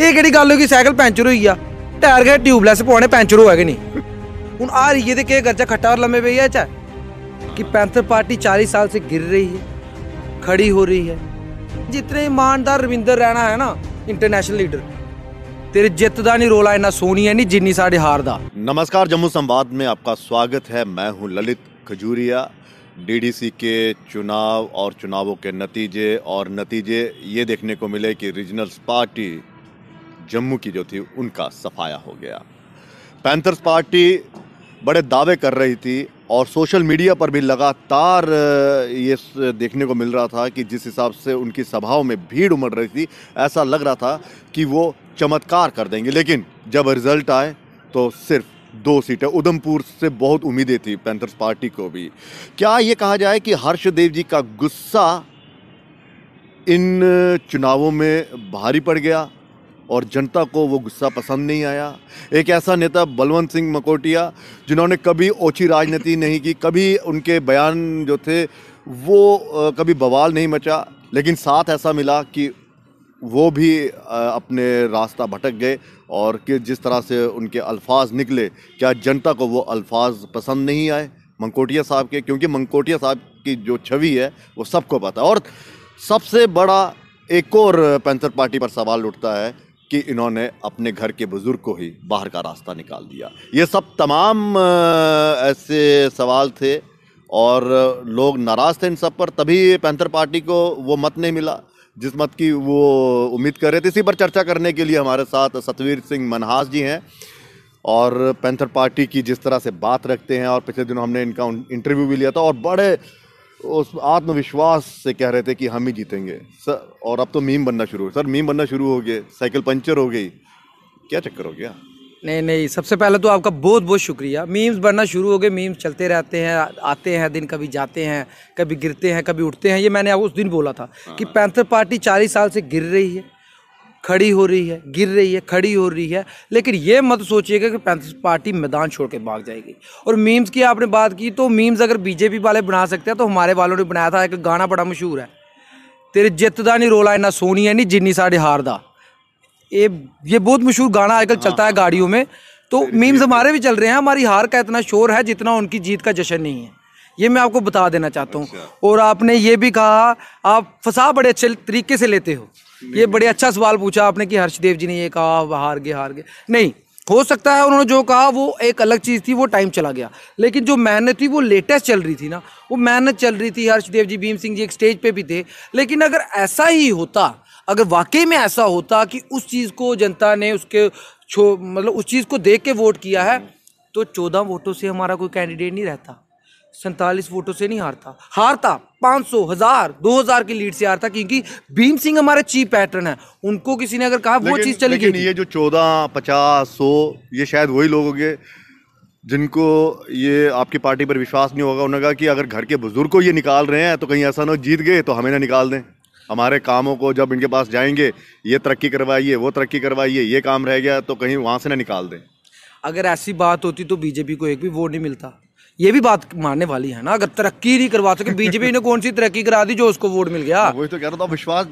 ਇਹ ਕਿਹੜੀ ਗੱਲ ਹੋ ਗਈ ਸਾਈਕਲ ਪੈਂਚਰ ਹੋਈ ਆ ਟਾਇਰ ਗਏ ਟਿਊਬਲੈਸ ਪਵਾਣੇ ਪੈਂਚਰ ਹੋਇਆ ਕਿ ਨਹੀਂ ਹੁਣ आ रही है देखिए गर्जा खट्टा और लंबे भैया अच्छा कि पैंथर पार्टी चालीस साल से गिर रही है खड़ी हो रही है जितने ईमानदार रविंदर रैना है ना इंटरनेशनल लीडर तेरी जित का नहीं रोला इन्ना सोनी है नहीं जिन्नी साढ़े हार दा नमस्कार जम्मू संवाद में आपका स्वागत है मैं हूं ललित खजूरिया डीडीसी के चुनाव और चुनावों के नतीजे और नतीजे ये देखने को मिले कि रीजनल पार्टी जम्मू की जो थी उनका सफाया हो गया पैंथर्स पार्टी बड़े दावे कर रही थी और सोशल मीडिया पर भी लगातार ये देखने को मिल रहा था कि जिस हिसाब से उनकी सभाओं में भीड़ उमड़ रही थी ऐसा लग रहा था कि वो चमत्कार कर देंगे लेकिन जब रिजल्ट आए तो सिर्फ दो सीटें उधमपुर से बहुत उम्मीदें थी पैंथर्स पार्टी को भी क्या ये कहा जाए कि हर्षदेव जी का गुस्सा इन चुनावों में भारी पड़ गया और जनता को वो गुस्सा पसंद नहीं आया एक ऐसा नेता बलवंत सिंह मकोटिया जिन्होंने कभी ओछी राजनीति नहीं की कभी उनके बयान जो थे वो कभी बवाल नहीं मचा लेकिन साथ ऐसा मिला कि वो भी अपने रास्ता भटक गए और कि जिस तरह से उनके अल्फाज निकले क्या जनता को वो अल्फाज पसंद नहीं आए मंकोटिया साहब के क्योंकि मंकोटिया साहब की जो छवि है वो सबको पता है और सबसे बड़ा एक और पैंथर पार्टी पर सवाल उठता है कि इन्होंने अपने घर के बुज़ुर्ग को ही बाहर का रास्ता निकाल दिया ये सब तमाम ऐसे सवाल थे और लोग नाराज़ थे इन सब पर तभी पैंथर पार्टी को वो मत नहीं मिला जिस मत की वो उम्मीद कर रहे थे इसी पर चर्चा करने के लिए हमारे साथ सतवीर सिंह मनहास जी हैं और पैंथर पार्टी की जिस तरह से बात रखते हैं और पिछले दिनों हमने इनका इंटरव्यू भी लिया था और बड़े उस आत्मविश्वास से कह रहे थे कि हम ही जीतेंगे सर और अब तो मीम बनना शुरू हो सर मीम बनना शुरू हो गए साइकिल पंचर हो गई क्या चक्कर हो गया नहीं नहीं सबसे पहले तो आपका बहुत बहुत शुक्रिया मीम्स बनना शुरू हो गए मीम्स चलते रहते हैं आते हैं दिन कभी जाते हैं कभी गिरते हैं कभी उठते हैं ये मैंने उस दिन बोला था कि हाँ। पैंथर पार्टी चालीस साल से गिर रही है खड़ी हो रही है गिर रही है खड़ी हो रही है लेकिन ये मत सोचिएगा कि पार्टी मैदान छोड़ के भाग जाएगी और मीम्स की आपने बात की तो मीम्स अगर बीजेपी वाले बना सकते हैं तो हमारे वालों ने बनाया था एक गाना बड़ा मशहूर है तेरे जित नहीं रोला इन्ना सोनी है नहीं जिन्नी साढ़े हार दा ये ये बहुत मशहूर गाना आजकल हाँ, चलता है हाँ, गाड़ियों में हाँ। तो मीम्स हमारे भी चल रहे हैं हमारी हार का इतना शोर है जितना उनकी जीत का जश्न नहीं है ये मैं आपको बता देना चाहता हूँ अच्छा। और आपने ये भी कहा आप फसा बड़े अच्छे तरीके से लेते हो ये बड़े अच्छा सवाल पूछा आपने कि हर्षदेव जी ने ये कहा हार गए हार गए नहीं हो सकता है उन्होंने जो कहा वो एक अलग चीज़ थी वो टाइम चला गया लेकिन जो मेहनत थी वो लेटेस्ट चल रही थी ना वो मेहनत चल रही थी हर्षदेव जी भीम सिंह जी एक स्टेज पे भी थे लेकिन अगर ऐसा ही होता अगर वाकई में ऐसा होता कि उस चीज़ को जनता ने उसके छो मतलब उस चीज़ को देख के वोट किया है तो चौदह वोटों से हमारा कोई कैंडिडेट नहीं रहता सैंतालीस वोटों से नहीं हारता हारता पाँच सौ हजार दो हजार की लीड से हारता क्योंकि भीम सिंह हमारे चीफ पैटर्न है उनको किसी ने अगर कहा वो चीज चली गई ये जो चौदह पचास सौ ये शायद वही लोग होंगे जिनको ये आपकी पार्टी पर विश्वास नहीं होगा उन्होंने कहा कि अगर घर के बुजुर्ग को ये निकाल रहे हैं तो कहीं ऐसा ना हो जीत गए तो हमें ना निकाल दें हमारे कामों को जब इनके पास जाएंगे ये तरक्की करवाइए वो तरक्की करवाइए ये काम रह गया तो कहीं वहाँ से ना निकाल दें अगर ऐसी बात होती तो बीजेपी को एक भी वोट नहीं मिलता ये भी बात मानने वाली है ना अगर तरक्की नहीं करवा सके बीजेपी ने कौन सी तरक्की करा दी जो उसको वोट मिल गया हाँ, वही तो कह रहा था विश्वास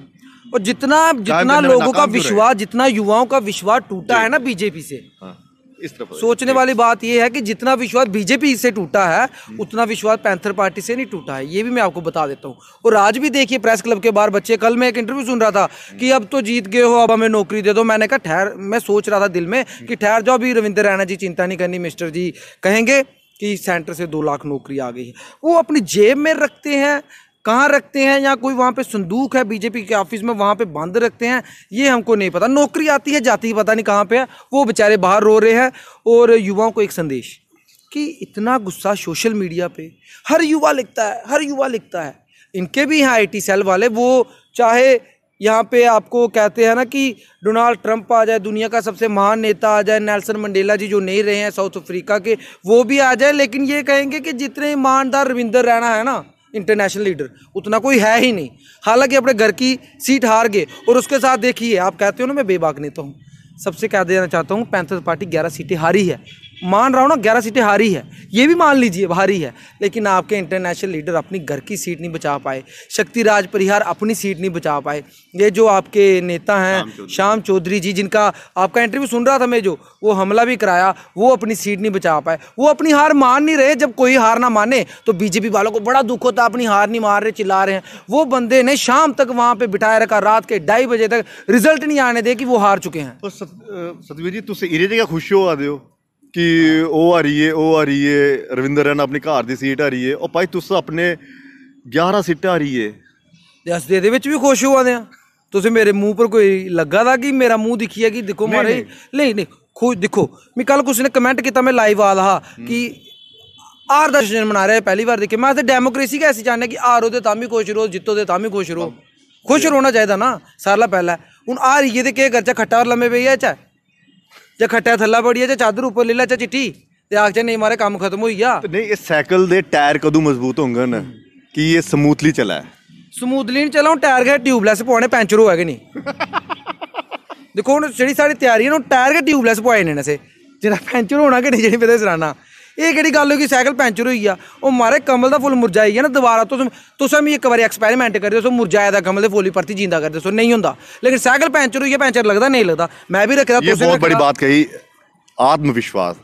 और जितना जितना लोगों का तो विश्वास जितना युवाओं का विश्वास टूटा है ना बीजेपी से हाँ, इस तरफ सोचने वाली बात यह है कि जितना विश्वास बीजेपी से टूटा है उतना विश्वास पैंथर पार्टी से नहीं टूटा है ये भी मैं आपको बता देता हूँ और आज भी देखिए प्रेस क्लब के बाहर बच्चे कल मैं एक इंटरव्यू सुन रहा था कि अब तो जीत गए हो अब हमें नौकरी दे दो मैंने कहा ठहर मैं सोच रहा था दिल में कि ठहर जाओ अभी रविंद्र रैना जी चिंता नहीं करनी मिस्टर जी कहेंगे कि सेंटर से दो लाख नौकरी आ गई है वो अपनी जेब में रखते हैं कहाँ रखते हैं या कोई वहाँ पे संदूक है बीजेपी के ऑफिस में वहाँ पे बंद रखते हैं ये हमको नहीं पता नौकरी आती है जाती है पता नहीं कहाँ पे है वो बेचारे बाहर रो रहे हैं और युवाओं को एक संदेश कि इतना गुस्सा सोशल मीडिया पे हर युवा लिखता है हर युवा लिखता है इनके भी हैं आईटी सेल वाले वो चाहे यहाँ पे आपको कहते हैं ना कि डोनाल्ड ट्रंप आ जाए दुनिया का सबसे महान नेता आ जाए नेल्सन मंडेला जी जो नहीं रहे हैं साउथ अफ्रीका के वो भी आ जाए लेकिन ये कहेंगे कि जितने ईमानदार रविंदर रैना है ना इंटरनेशनल लीडर उतना कोई है ही नहीं हालांकि अपने घर की सीट हार गए और उसके साथ देखिए आप कहते हो ना मैं बेबाक नेता हूँ सबसे कह देना चाहता हूँ पैंथर्स पार्टी ग्यारह सीटें हारी है मान रहा हूँ ना ग्यारह सीटें हारी है ये भी मान लीजिए हारी है लेकिन आपके इंटरनेशनल लीडर अपनी घर की सीट नहीं बचा पाए शक्तिराज परिहार अपनी सीट नहीं बचा पाए ये जो आपके नेता हैं श्याम चौधरी जी जिनका आपका इंटरव्यू सुन रहा था मैं जो वो हमला भी कराया वो अपनी सीट नहीं बचा पाए वो अपनी हार मान नहीं रहे जब कोई हार ना माने तो बीजेपी वालों को बड़ा दुख होता अपनी हार नहीं मार रहे चिल्ला रहे हैं वो बंदे ने शाम तक वहाँ पर बिठाए रखा रात के ढाई बजे तक रिजल्ट नहीं आने दे कि वो हार चुके हैं तो सतवीर जी तुम इरे जगह खुश हो आ हो ਕਿ ਉਹ ਆ ਰਹੀ ਏ ਉਹ ਆ ਰਹੀ ਏ ਰਵਿੰਦਰ ਰੈਨਾ ਆਪਣੀ ਘਰ ਦੀ ਸੀਟ ਆ ਰਹੀ ਏ ਉਹ ਭਾਈ ਤੁਸੀਂ ਆਪਣੇ 11 ਸੀਟਾਂ ਆ ਰਹੀ ਏ ਤੇ ਅਸੀਂ ਦੇ ਵਿੱਚ ਵੀ ਖੁਸ਼ ਹੋ ਆਂਦੇ ਆ ਤੁਸੀਂ ਮੇਰੇ ਮੂੰਹ ਪਰ ਕੋਈ ਲੱਗਾ ਦਾ ਕਿ ਮੇਰਾ ਮੂੰਹ ਦਿਖੀ ਹੈ ਕਿ ਦੇਖੋ ਮਾਰੇ ਨਹੀਂ ਨਹੀਂ ਖੁਦ ਦੇਖੋ ਮੈਂ ਕੱਲ ਕੁਛ ਨੇ ਕਮੈਂਟ ਕੀਤਾ ਮੈਂ ਲਾਈਵ ਆ ਲਹਾ ਕਿ ਆਰ ਦਾ ਜਨਮ ਮਨਾ ਰਿਹਾ ਪਹਿਲੀ ਵਾਰ ਦੇਖੇ ਮੈਂ ਤੇ ਡੈਮੋਕ੍ਰੇਸੀ ਕਾ ਐਸੀ ਜਾਣਨਾ ਕਿ ਆਰ ਉਹਦੇ ਤਾਂ ਵੀ ਖੁਸ਼ ਰਹੋ ਜਿੱਤੋ ਦੇ ਤਾਂ ਵੀ ਖੁਸ਼ ਰਹੋ ਖੁਸ਼ ਰੋਣਾ ਚਾਹੀਦਾ ਨਾ ਸਾਰਾ ਪਹਿਲਾ ਹੁਣ ਆ ਰਹੀ ਤੇ ਕੀ ਕਰਚਾ ਖੱਟਾ ਔਰ ਲੰਮੇ ਪਈ ਹੈ ਚਾ ਜੇ ਖੱਟਿਆ ਥੱਲਾ ਬੜੀਆ ਜੇ ਚਾਦਰ ਉੱਪਰ ਲੈ ਲੈ ਚਾ ਚਿੱਟੀ ਤੇ ਆਖ ਜੇ ਨਹੀਂ ਮਾਰੇ ਕੰਮ ਖਤਮ ਹੋਈ ਗਿਆ ਤੇ ਨਹੀਂ ਇਸ ਸਾਈਕਲ ਦੇ ਟਾਇਰ ਕਦੋਂ ਮਜ਼ਬੂਤ ਹੋਣਗੇ ਕਿ ਇਹ ਸਮੂਥਲੀ ਚਲਾ ਸਮੂਥਲੀ ਨਹੀਂ ਚਲਾਉਂ ਟਾਇਰ ਗੇ ਟਿਊਬਲੈਸ ਪਵਾਉਣੇ ਪੈਂਚਰ ਹੋਏਗੇ ਨਹੀਂ ਦੇਖੋ ਹੁਣ ਜਿਹੜੀ ਸਾਡੀ ਤਿਆਰੀ ਹੈ ਨਾ ਟਾਇਰ ਗੇ ਟਿਊਬਲੈਸ ਪਵਾਏ ਨੇ ਨਸੇ ਜਿਹੜਾ ਪੈਂਚਰ ਹੋਣਾ ਕਿ ਨਹੀਂ ਜਿਹੜੀ ਪਤਾ ਸਰਾਣਾ एह् केह्ड़ी गल होगी सैकल पैंचर हुई है ओह् महाराज कमल का फुल्ल मुरझाई गेआ ना दोबारा तुम तुस मिगी एक बार एक्सपेरिमेंट कर दस्सो मुरझाए दा कमल के फुल गी परती जींदा कर दस्सो नहीं होंगे लेकिन सैकल पैंचर हुई है पैंचर लगता नहीं लगता मैं भी रखे बहुत बड़ी बात कही आत्मविश्वास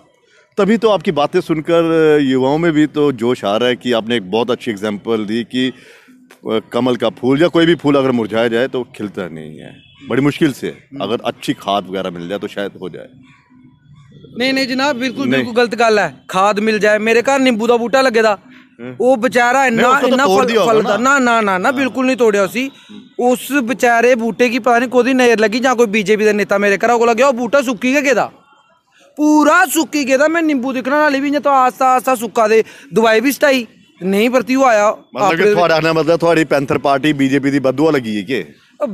तभी तो आपकी बातें सुनकर युवाओं में भी तो जोश आ रहा है कि आपने एक बहुत अच्छी एग्जाम्पल दी कि कमल का फूल या कोई भी फूल अगर मुरझाया जाए तो खिलता नहीं है बड़ी मुश्किल से अगर अच्छी खाद वगैरह मिल जाए तो शायद हो जाए ਨਹੀਂ ਨਹੀਂ ਜਨਾਬ ਬਿਲਕੁਲ ਬਿਲਕੁਲ ਗਲਤ ਗੱਲ ਹੈ ਖਾਦ ਮਿਲ ਜਾਏ ਮੇਰੇ ਘਰ ਨਿੰਬੂ ਦਾ ਬੂਟਾ ਲੱਗੇਦਾ ਉਹ ਵਿਚਾਰਾ ਇੰਨਾ ਇੰਨਾ ਫਲਦਾ ਨਾ ਨਾ ਨਾ ਨਾ ਬਿਲਕੁਲ ਨਹੀਂ ਤੋੜਿਆ ਸੀ ਉਸ ਵਿਚਾਰੇ ਬੂਟੇ ਕੀ ਪਤਾ ਨਹੀਂ ਕੋਦੀ ਨਜ਼ਰ ਲੱਗੀ ਜਾਂ ਕੋਈ ਬੀਜੇਪੀ ਦਾ ਨੇਤਾ ਮੇਰੇ ਘਰ ਕੋਲ ਗਿਆ ਉਹ ਬੂਟਾ ਸੁੱਕੀ ਗਿਆ ਕਿਦਾ ਪੂਰਾ ਸੁੱਕੀ ਗਿਆ ਮੈਂ ਨਿੰਬੂ ਦੇਖਣਾ ਵਾਲੀ ਵੀ ਜਾਂ ਤਾਂ ਆਸਤਾ ਆਸਤਾ ਸੁੱਕਾ ਦੇ ਦਵਾਈ ਵੀ ਸਟਾਈ ਨਹੀਂ ਵਰਤੀ ਉਹ ਆਇਆ ਮਤਲਬ ਤੁਹਾਡਾ ਨਾ ਮਤਲਬ ਤੁਹਾਡੀ ਪੈਂਥਰ ਪਾਰਟੀ ਬੀਜੇਪੀ ਦੀ ਬਾਦੂਆ ਲੱਗੀ ਹੈ ਕਿ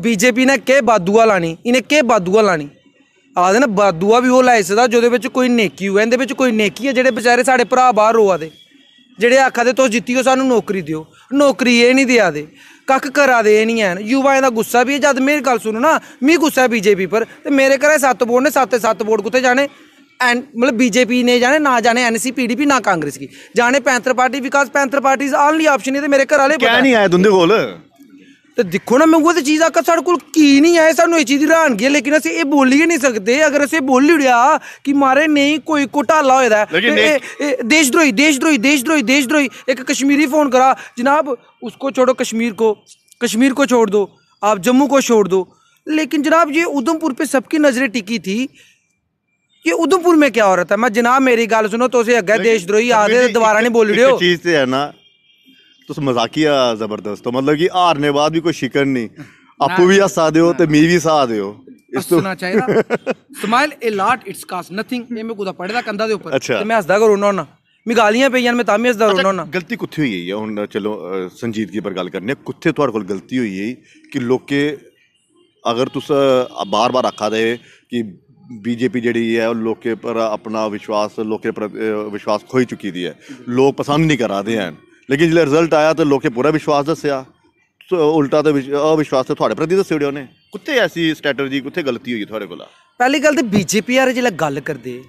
ਬੀਜੇਪੀ ਨੇ ਕੇ ਬਾਦੂਆ ਲਾਣੀ ਇਹਨੇ ਕੇ ਬਾਦੂਆ ਲਾਣੀ ਆਦੇ ਨਾ ਬਾਦੂਆ ਵੀ ਉਹ ਲੈ ਸਕਦਾ ਜਿਹਦੇ ਵਿੱਚ ਕੋਈ ਨੇਕੀ ਹੋਵੇ ਇਹਦੇ ਵਿੱਚ ਕੋਈ ਨੇਕੀ ਹੈ ਜਿਹੜੇ ਵਿਚਾਰੇ ਸਾਡੇ ਭਰਾ ਬਾਹਰ ਰੋਆ ਦੇ ਜਿਹੜੇ ਆਖਾ ਦੇ ਤੁਸੀਂ ਜਿੱਤੀਓ ਸਾਨੂੰ ਨੌਕਰੀ ਦਿਓ ਨੌਕਰੀ ਇਹ ਨਹੀਂ ਦਿਆ ਦੇ ਕੱਖ ਕਰਾ ਦੇ ਇਹ ਨਹੀਂ ਐਨ ਯੂਵਾ ਦਾ ਗੁੱਸਾ ਵੀ ਹੈ ਜਦ ਮੇਰੀ ਗੱਲ ਸੁਣੋ ਨਾ ਮੀ ਗੁੱਸਾ ਬੀਜੇਪੀ ਪਰ ਤੇ ਮੇਰੇ ਘਰੇ ਸੱਤ ਵੋਟ ਨੇ ਸੱਤੇ ਸੱਤ ਵੋਟ ਕੁੱਤੇ ਜਾਣੇ ਐਨ ਮਤਲਬ ਬੀਜੇਪੀ ਨੇ ਜਾਣੇ ਨਾ ਜਾਣੇ ਐਨਸੀ ਪੀਡੀਪੀ ਨਾ ਕਾਂਗਰਸ ਕੀ ਜਾਣੇ ਪੈਂਥਰ ਪਾਰਟੀ ਵਿਕਾਸ ਪੈਂਥਰ ਪਾਰਟੀਜ਼ ਆਨਲੀ ਆਪਸ਼ਨ ਇਹ ਤੇ ਮੇਰੇ ਘਰ ਵਾਲੇ ਕਿਹ ਨਹੀਂ ਆਏ ਦੁੰਦੇ ਕੋਲ तो देखो ना मैं ਤੇ ਚੀਜ਼ਾਂ ਕਾ ਸਾਡੇ ਕੋਲ ਕੀ ਨਹੀਂ ਹੈ ਸਾਨੂੰ ਇਹ ਚੀਜ਼ ਦੀ ਹੈਰਾਨਗੀ ਹੈ ਲੇਕਿਨ ਅਸੀਂ ਇਹ ਬੋਲੀ ਹੀ ਨਹੀਂ ਸਕਦੇ ਅਗਰ ਅਸੀਂ ਬੋਲ ਲਿੜਿਆ ਕਿ ਮਾਰੇ ਨਹੀਂ ਕੋਈ ਘੋਟਾਲਾ ਹੋਇਆ देश द्रोही देश द्रोही एक कश्मीरी फ़ोन करा जनाब उसको छोड़ो कश्मीर को कश्मीर को छोड़ दो आप जम्मू को छोड़ दो लेकिन जनाब ये उधमपुर पर सबकी नज़रें टिकी थी ये उधमपुर में क्या हो रहा था मैं जनाब मेरी गल सुनो तो अगे देश द्रोही आदे दोबारा नहीं बोल रहे हो चीज़ है ना तुस मजाकिया जबरदस्त तो मतलब कि हारने बाद भी कोई शिकन नहीं आपू भी हस्सा दे हो ते मी बी हस्सा दे हो ਹੱਸਣਾ ਚਾਹੀਦਾ smile it lot it's cost nothing ਇਹ ਮੈਂ ਕੁਦਾ ਪੜਦਾ ਕੰਦਾ ਦੇ ਉੱਪਰ ਤੇ ਮੈਂ ਹੱਸਦਾ ਕਰਉਣਾ ਨਾ ਮੈਂ ਗਾਲੀਆਂ ਪਈਆਂ ਮੈਂ ਤਾਂ ਵੀ ਹੱਸਦਾ ਕਰਉਣਾ ਨਾ ਗਲਤੀ ਕਿੱਥੇ ਹੋਈ ਹੈ ਹੁਣ ਚਲੋ ਸੰਜੀਦਗੀ ਪਰ ਗੱਲ ਕਰਨੀ ਹੈ ਕਿੱਥੇ ਤੁਹਾਡੇ ਕੋਲ ਗਲਤੀ ਹੋਈ ਹੈ ਕਿ ਲੋਕੇ ਅਗਰ ਤੁਸ ਬਾਰ-ਬਾਰ ਆਖਾ ਦੇ ਕਿ बीजेपी जी है लोकें पर अपना विश्वास लोकें पर विश्वास खोई चुकी दी है लोग पसंद नहीं करा दे हैं ਲੇਕਿਨ ਜਿਹੜਾ ਰਿਜ਼ਲਟ ਆਇਆ ਤੇ ਲੋਕੇ ਪੂਰਾ ਵਿਸ਼ਵਾਸ ਦੱਸਿਆ ਸੋ ਉਲਟਾ ਤੇ ਵਿਸ਼- ਅਵਿਸ਼ਵਾਸ ਤੇ ਤੁਹਾਡੇ ਪ੍ਰਤੀ ਦੱਸਿਓ ਉਹਨੇ ਕਿੱਥੇ ਐਸੀ ਸਟ੍ਰੈਟਜੀ ਕੁੱਥੇ ਗਲਤੀ ਹੋਈ ਤੁਹਾਡੇ ਕੋਲ ਪਹਿਲੀ ਗੱਲ ਤੇ ਬੀਜੇਪੀ ਆਰੇ ਜਿਹੜਾ ਗੱਲ ਕਰਦੇ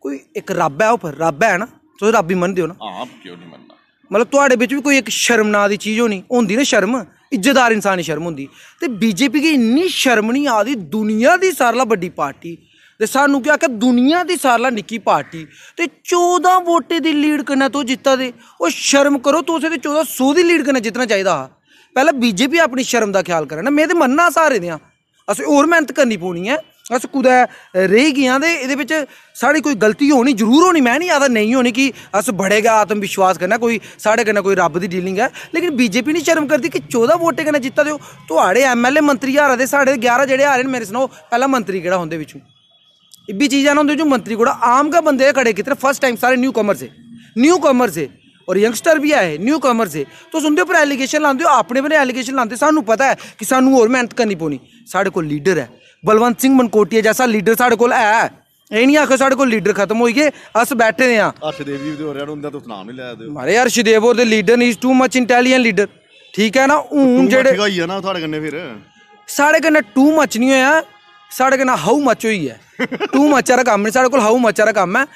ਕੋਈ ਇੱਕ ਰੱਬ ਹੈ ਉਹ ਫਿਰ ਰੱਬ ਹੈ ਨਾ ਤੁਸੀਂ ਰੱਬ ਹੀ ਮੰਨਦੇ ਹੋ ਨਾ ਆਪ ਕਿਉਂ ਨਹੀਂ ਮੰਨਣਾ ਮਤਲਬ ਤੁਹਾਡੇ ਵਿੱਚ ਵੀ ਕੋਈ ਇੱਕ ਸ਼ਰਮ ਨਾਂ ਦੀ ਚੀਜ਼ ਹੋਣੀ ਹੁੰਦੀ ਨਾ ਸ਼ਰਮ ਇੱਜ਼ਤਦਾਰ ਇਨਸਾਨ ਦੀ ਸ਼ਰਮ ਹੁੰਦੀ ਤੇ ਬੀਜੇਪੀ ਕੀ ਇੰਨੀ ਸ਼ਰਮ ਨਹੀਂ ਆਦੀ ਦੁਨੀਆ ਦੀ ਸਾਰਲਾ ਵੱਡੀ ਪਾਰਟੀ ਤੇ ਸਾਨੂੰ ਕਿਹਾ ਕਿ ਦੁਨੀਆ ਦੀ ਸਾਰਲਾ ਨਿੱਕੀ ਪਾਰਟੀ ਤੇ 14 ਵੋਟੇ ਦੀ ਲੀਡ ਕਰਨਾ ਤੂੰ ਜਿੱਤਾ ਦੇ ਉਹ ਸ਼ਰਮ ਕਰੋ ਤੂੰ ਉਸੇ ਤੇ 1400 ਦੀ ਲੀਡ ਕਰਨਾ ਜਿੰਨਾ ਚਾਹੀਦਾ ਪਹਿਲਾਂ ਬੀਜੇਪੀ ਆਪਣੀ ਸ਼ਰਮ ਦਾ ਖਿਆਲ ਕਰੇ ਨਾ ਮੇਰੇ ਤੇ ਮੰਨਣਾ ਸਾਰੇ ਦਿਆਂ ਅਸੀਂ ਹੋਰ ਮਿਹਨਤ ਕਰਨੀ ਪੋਣੀ ਹੈ ਅਸੀਂ ਕੁਦਾ ਰਹਿ ਗਿਆ ਦੇ ਇਹਦੇ ਵਿੱਚ ਸਾਡੀ ਕੋਈ ਗਲਤੀ ਹੋਣੀ ਜ਼ਰੂਰ ਹੋਣੀ ਮੈਂ ਨਹੀਂ ਆਦਾ ਨਹੀਂ ਹੋਣੀ ਕਿ ਅਸ ਬੜੇਗਾ ਆਤਮ ਵਿਸ਼ਵਾਸ ਕਰਨਾ ਕੋਈ ਸਾਡੇ ਕਰਨਾ ਕੋਈ ਰੱਬ ਦੀ ਡੀਲਿੰਗ ਹੈ ਲੇਕਿਨ ਬੀਜੇਪੀ ਨਹੀਂ ਸ਼ਰਮ ਕਰਦੀ ਕਿ 14 ਵੋਟੇ ਕਰਨਾ ਜਿੱਤਾ ਦਿਓ ਤੁਹਾਡੇ ਐਮਐਲਏ ਮੰਤਰੀ ਹਾਰਾ ਦੇ ਸਾਡੇ 11 ਜਿਹੜੇ ਹਾਰੇ ਨੇ ਮੇਰੇ ਸੁਣੋ ਪਹਿਲਾ ਮੰਤਰੀ ਕਿਹੜਾ ਹੁੰਦੇ ਵਿੱਚੋਂ भी चीज़ आना जो मंत्री कूड़ा आम का बंदे खड़े कितने फर्स्ट टाइम सारे न्यू कॉमर्स से न्यू कॉमर से और यंगस्टर भी है न्यू कॉमर से तुस उं'दे उप्पर एलीगेशन लांदे हो अपने पर एलीगेशन लाते सानू पता है कि सानू होर मेहनत करनी पौनी साढ़े कोल लीडर है बलवंत सिंह मनकोटिया जैसा लीडर साढ़े कोल ऐ एह् निं आखो साढ़े कोल लीडर खत्म हो गए अस बैठे दे हर्षदेव जी होर मारे हर्षदेव होर leader is too much intelligent leader ठीक है ना हूँ जेह्ड़े साढ़े टू मच नहीं होया ਸਾਡੇ ਕੋਲ ना हाउ ਹੋਈ ਹੈ ਟੂ टू मच रहा काम नहीं साढ़े को हाउ मच रहा काम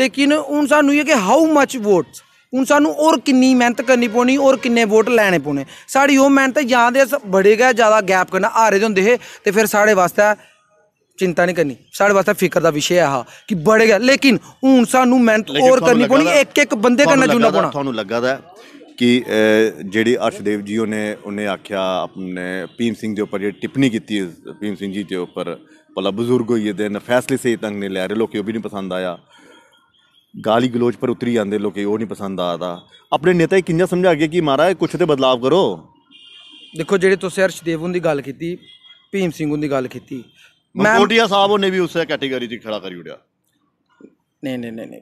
ਲੇਕਿਨ ਹੁਣ ਸਾਨੂੰ ਇਹ ਕਿ ਹਾਊ ਮੱਚ ਵੋਟਸ ਹੁਣ ਸਾਨੂੰ ਔਰ ਕਿੰਨੀ ਮਿਹਨਤ ਕਰਨੀ ਪੋਣੀ ਔਰ ਕਿੰਨੇ ਵੋਟ ਲੈਣੇ ਪੋਣੇ ਸਾਡੀ ਉਹ ਮਿਹਨਤ ਜਾਂ ਦੇ ਬੜੇ ਗਿਆ ਜ਼ਿਆਦਾ ਗੈਪ ਕਰਨਾ ਹਾਰੇ ਦੇ ਹੁੰਦੇ ਹੈ ਤੇ ਫਿਰ ਸਾਡੇ ਵਾਸਤੇ ਚਿੰਤਾ ਨਹੀਂ ਕਰਨੀ ਸਾਡੇ ਵਾਸਤੇ ਫਿਕਰ ਦਾ ਵਿਸ਼ਾ ਆ ਹਾ ਕਿ ਬੜੇ ਗਿਆ ਲੇਕਿਨ ਹੁਣ ਸਾਨੂੰ ਮਿਹਨਤ ਔਰ ਕਰਨੀ ਪੋਣੀ ਇੱਕ ਇੱਕ ਬੰਦੇ ਕਰਨਾ ਜੁਨਾ ਪੋਣਾ ਤੁਹਾਨੂੰ ਲੱਗਦਾ ਕਿ ਜਿਹੜੇ ਅਰਸ਼ਦੇਵ ਜੀ ਉਹਨੇ ਉਹਨੇ ਆਖਿਆ ਆਪਣੇ ਭੀਮ ਸਿੰਘ ਦੇ ਉੱਪਰ ਜਿਹੜੀ ਟਿੱਪਣੀ ਕੀਤੀ ਭੀਮ ਸਿੰਘ ਜੀ ਦੇ ਉੱਪਰ ਪਲਾ ਬਜ਼ੁਰਗ ਹੋਈ ਦੇ ਨੇ ਫੈਸਲੇ ਸਹੀ ਤੰਗ ਨੇ ਲੈ ਰਹੇ ਲੋਕੀ ਉਹ ਵੀ ਨਹੀਂ ਪਸੰਦ ਆਇਆ ਗਾਲੀ ਗਲੋਚ ਪਰ ਉਤਰੀ ਜਾਂਦੇ ਲੋਕੀ ਉਹ ਨਹੀਂ ਪਸੰਦ ਆਦਾ ਆਪਣੇ ਨੇਤਾ ਹੀ ਕਿੰਨਾ ਸਮਝਾ ਗਿਆ ਕਿ ਮਹਾਰਾਜ ਕੁਛ ਤੇ ਬਦਲਾਵ ਕਰੋ ਦੇਖੋ ਜਿਹੜੇ ਤੁਸੀਂ ਅਰਸ਼ਦੇਵ ਉਹਨਾਂ ਦੀ ਗੱਲ ਕੀਤੀ ਭੀਮ ਸਿੰਘ ਉਹਨਾਂ ਦੀ ਗੱਲ ਕੀਤੀ ਮੈਂ ਕੋਟਿਆ ਸਾਹਿਬ ਉਹਨੇ ਵੀ ਉਸੇ ਕੈਟਾਗਰੀ 'ਚ ਖੜਾ ਕਰੀ ਉੜਿਆ ਨਹੀਂ ਨਹੀਂ ਨਹੀਂ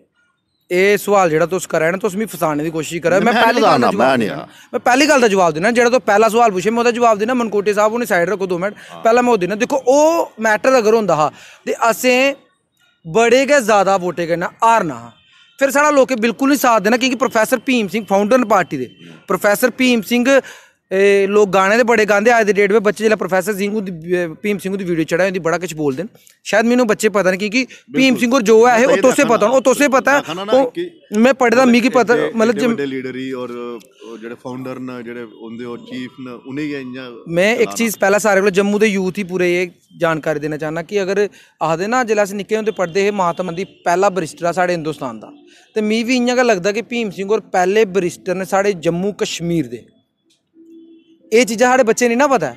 ਇਹ ਸਵਾਲ ਜਿਹੜਾ ਤੁਸੀਂ ਕਰਾ ਨਾ ਤੁਸੀਂ ਵੀ ਫਸਾਉਣ ਦੀ ਕੋਸ਼ਿਸ਼ ਕਰ ਕਰਾ ਮੈਂ ਪਹਿਲੀ ਗੱਲ ਮੈਂ ਨਹੀਂ ਮੈਂ ਪਹਿਲੀ ਗੱਲ ਦਾ ਜਵਾਬ ਦੇਣਾ ਜਿਹੜਾ ਤੋਂ ਪਹਿਲਾ ਸਵਾਲ ਪੁੱਛੇ ਮੈਂ ਉਹਦਾ ਜਵਾਬ ਦੇਣਾ ਮਨਕੋਟੇ ਸਾਹਿਬ ਉਹਨੇ ਸਾਈਡ ਰੱਖੋ 2 ਮਿੰਟ ਪਹਿਲਾਂ ਮੈਂ ਉਹ ਦੇਣਾ ਦੇਖੋ ਉਹ ਮੈਟਰ ਅਗਰ ਹੁੰਦਾ ਹਾ ਤੇ ਅਸੀਂ ਬੜੇ ਕੇ ਜ਼ਿਆਦਾ ਵੋਟੇ ਕਰਨਾ ਆਰ ਨਾ ਫਿਰ ਸਾਡਾ ਲੋਕੇ ਬਿਲਕੁਲ ਨਹੀਂ ਸਾਥ ਦੇਣਾ ਕਿਉਂਕਿ professor Bhim Singh founder party ਦੇ ਪ੍ਰੋਫੈਸਰ ਭੀਮ ਸਿੰਘ ਲੋਕ ਗਾਣੇ ਦੇ ਬੜੇ ਗਾਉਂਦੇ ਅੱਜ ਦੇ ਡੇਟ 'ਤੇ ਬੱਚੇ ਜਿਹੜਾ ਪ੍ਰੋਫੈਸਰ ਸਿੰਘੂ ਦੀ ਭੀਮ ਸਿੰਘੂ ਦੀ ਵੀਡੀਓ ਚੜਾਈ ਹੁੰਦੀ ਬੜਾ ਕੁਝ ਬੋਲਦੇ ਨੇ ਸ਼ਾਇਦ ਮੈਨੂੰ ਬੱਚੇ ਪਤਾ ਨਹੀਂ ਕਿ ਕੀ ਭੀਮ ਸਿੰਘ ਉਹ ਜੋ ਹੈ ਇਹ ਉਹ ਤੁਸੀਂ ਪਤਾ ਉਹ ਤੁਸੀਂ ਪਤਾ ਮੈਂ ਪੜਦਾ ਮੀ ਕੀ ਪਤਾ ਮਤਲਬ ਜਿਹੜੇ ਲੀਡਰ ਹੀ ਔਰ ਜਿਹੜੇ ਫਾਊਂਡਰ ਨਾ ਜਿਹੜੇ ਹੁੰਦੇ ਉਹ ਚੀਫ ਨਾ ਉਹਨੇ ਹੀ ਇੰਜਾ ਮੈਂ ਇੱਕ ਚੀਜ਼ ਪਹਿਲਾਂ ਸਾਰੇ ਕੋਲ ਜੰਮੂ ਦੇ ਯੂਥ ਹੀ ਪੂਰੇ ਇਹ ਜਾਣਕਾਰੀ ਦੇਣਾ ਚਾਹਨਾ ਕਿ ਅਗਰ ਆਹਦੇ ਨਾ ਜਿਲਾ ਸੇ ਨਿੱਕੇ ਹੁੰਦੇ ਪੜਦੇ ਇਹ ਦੀ ਪਹਿਲਾ ਬਰਿਸਟਰ ਆ ਸਾਡੇ ਹਿੰਦੁਸਤਾਨ ਦਾ ਤੇ ਮੀ ਵੀ ਇੰਜਾ ਲੱਗਦਾ ਕਿ ਭੀਮ ਸਿੰਘ ਔਰ ਪਹਿਲੇ ਬਰਿਸਟਰ ਨੇ ਸਾਡੇ ਜੰਮੂ ਕਸ਼ਮੀਰ ਦੇ ਇਹ ਚੀਜ਼ਾਂ ਸਾਡੇ ਬੱਚੇ ਨਹੀਂ ਨਾ ਪਤਾ